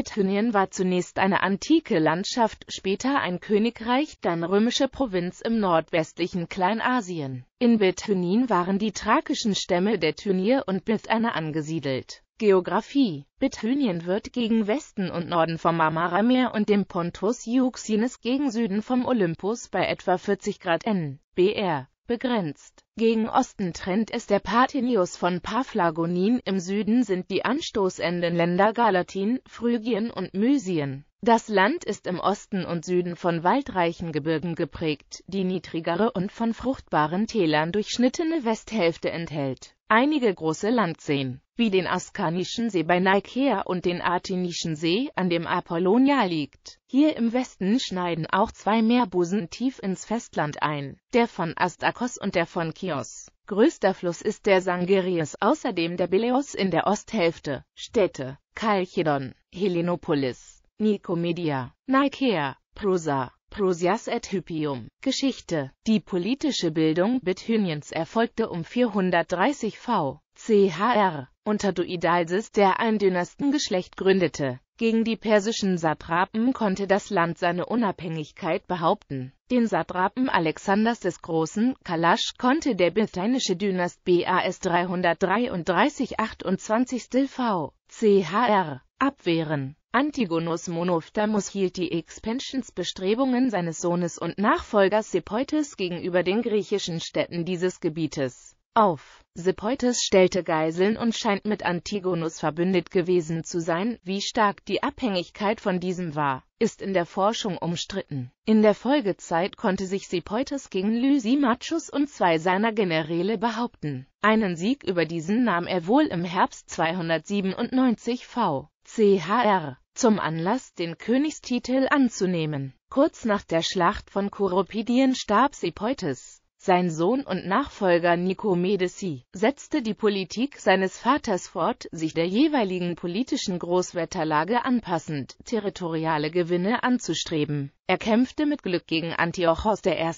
Bithynien war zunächst eine antike Landschaft, später ein Königreich, dann römische Provinz im nordwestlichen Kleinasien. In Bithynien waren die thrakischen Stämme der Tynier und Bithyner angesiedelt. Geographie Bithynien wird gegen Westen und Norden vom Marmarameer und dem Pontus Euxines gegen Süden vom Olympus bei etwa 40 Grad N. BR begrenzt. Gegen Osten trennt es der Partinius von Paphlagonien, im Süden sind die anstoßenden Länder Galatin, Phrygien und Mysien. Das Land ist im Osten und Süden von waldreichen Gebirgen geprägt, die niedrigere und von fruchtbaren Tälern durchschnittene Westhälfte enthält Einige große Landseen, wie den Askanischen See bei Nikea und den Artinischen See, an dem Apollonia liegt. Hier im Westen schneiden auch zwei Meerbusen tief ins Festland ein, der von Astakos und der von Chios. Größter Fluss ist der Sangerius, außerdem der Beleos in der Osthälfte. Städte: Chalchedon, Helenopolis, Nikomedia, Nikea, Prusa, Prosias et Hypium. Geschichte. Die politische Bildung Bithyniens erfolgte um 430 v. chr. unter Duidalsis, der ein Dynastengeschlecht gründete. Gegen die persischen Satrapen konnte das Land seine Unabhängigkeit behaupten. Den Satrapen Alexanders des Großen, Kalasch, konnte der bithynische Dynast BAS 333 28 v. chr. abwehren. Antigonus Monophthamus hielt die Expansionsbestrebungen seines Sohnes und Nachfolgers Sepeutes gegenüber den griechischen Städten dieses Gebietes auf. Sepeutes stellte Geiseln und scheint mit Antigonus verbündet gewesen zu sein, wie stark die Abhängigkeit von diesem war, ist in der Forschung umstritten. In der Folgezeit konnte sich Sepeutes gegen Lysimachus und zwei seiner Generäle behaupten. Einen Sieg über diesen nahm er wohl im Herbst 297 v chr. zum Anlass, den Königstitel anzunehmen. Kurz nach der Schlacht von Koropidien starb Sepeutes. Sein Sohn und Nachfolger Nikomedesi setzte die Politik seines Vaters fort, sich der jeweiligen politischen Großwetterlage anpassend, territoriale Gewinne anzustreben. Er kämpfte mit Glück gegen Antiochos I.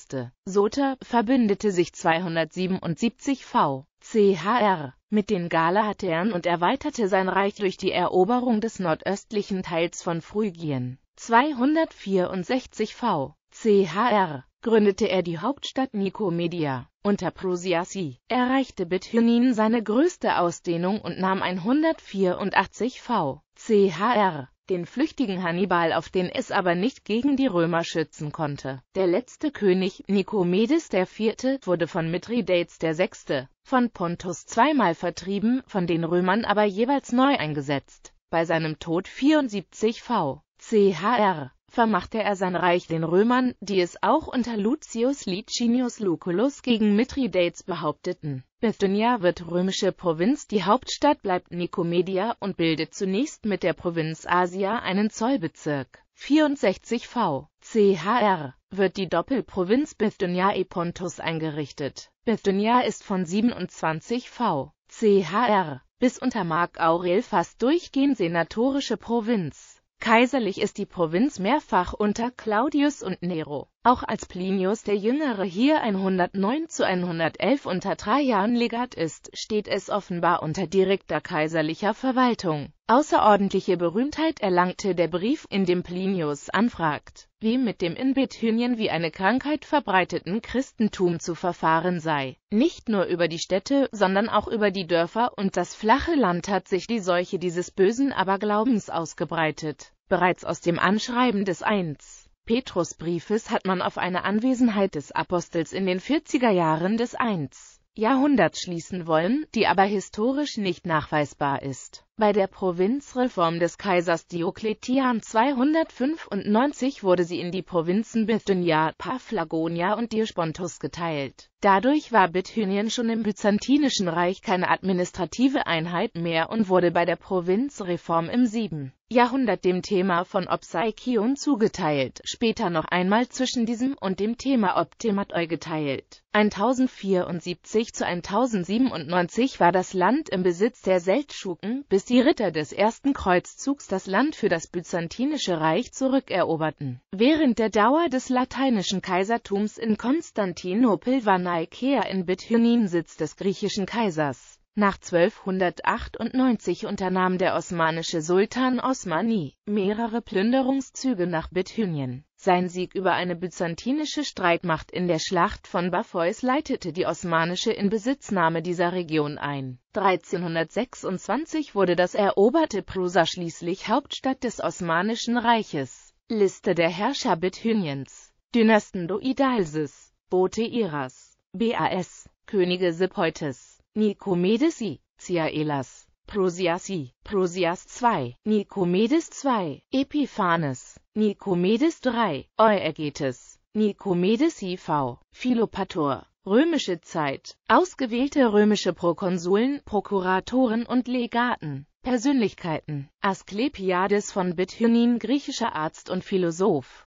Soter, verbündete sich 277 v. chr. Mit den Galatern und erweiterte sein Reich durch die Eroberung des nordöstlichen Teils von Phrygien. 264 v. CHR gründete er die Hauptstadt Nikomedia. Unter Prusiasi erreichte Bithynin seine größte Ausdehnung und nahm 184 v. CHR den flüchtigen Hannibal, auf den es aber nicht gegen die Römer schützen konnte. Der letzte König, Nikomedes IV., wurde von Mithridates VI. von Pontus zweimal vertrieben, von den Römern aber jeweils neu eingesetzt. Bei seinem Tod 74 v. chr vermachte er sein Reich den Römern, die es auch unter Lucius Licinius Lucullus gegen Mithridates behaupteten. Bithynia wird römische Provinz, die Hauptstadt bleibt Nikomedia und bildet zunächst mit der Provinz Asia einen Zollbezirk. 64 v. CHR wird die Doppelprovinz Bithynia Epontus eingerichtet. Bithynia ist von 27 v. CHR bis unter Mark Aurel fast durchgehend senatorische Provinz. Kaiserlich ist die Provinz mehrfach unter Claudius und Nero, auch als Plinius der Jüngere hier 109 zu 111 unter drei Jahren Legat ist, steht es offenbar unter direkter kaiserlicher Verwaltung. Außerordentliche Berühmtheit erlangte der Brief, in dem Plinius anfragt, wie mit dem in Bithynien wie eine Krankheit verbreiteten Christentum zu verfahren sei. Nicht nur über die Städte, sondern auch über die Dörfer und das flache Land hat sich die Seuche dieses bösen Aberglaubens ausgebreitet. Bereits aus dem Anschreiben des 1. Petrusbriefes hat man auf eine Anwesenheit des Apostels in den 40er Jahren des 1. Jahrhunderts schließen wollen, die aber historisch nicht nachweisbar ist. Bei der Provinzreform des Kaisers Diokletian 295 wurde sie in die Provinzen Bithynia, Paphlagonia und Diospontus geteilt. Dadurch war Bithynien schon im Byzantinischen Reich keine administrative Einheit mehr und wurde bei der Provinzreform im 7. Jahrhundert dem Thema von Opsaikion zugeteilt, später noch einmal zwischen diesem und dem Thema Optimatoi geteilt. 1074 zu 1097 war das Land im Besitz der Seldschuken, bis die Ritter des ersten Kreuzzugs das Land für das Byzantinische Reich zurückeroberten. Während der Dauer des lateinischen Kaisertums in Konstantinopel war Nikea in Bithynin Sitz des griechischen Kaisers. Nach 1298 unternahm der osmanische Sultan Osmani mehrere Plünderungszüge nach Bithynien. Sein Sieg über eine byzantinische Streitmacht in der Schlacht von Baphois leitete die osmanische Inbesitznahme dieser Region ein. 1326 wurde das eroberte Prusa schließlich Hauptstadt des Osmanischen Reiches. Liste der Herrscher Bithyniens Dynasten Doidalsis, Bote Iras, Bas, Könige Sepoites Nikomedes I, Ciaelas, Prosias I, Prosias II, Nikomedes II, Epiphanes, Nikomedes III, Euergetes, Nikomedes IV, Philopator, Römische Zeit, ausgewählte römische Prokonsuln, Prokuratoren und Legaten, Persönlichkeiten, Asklepiades von Bithynin, griechischer Arzt und Philosoph,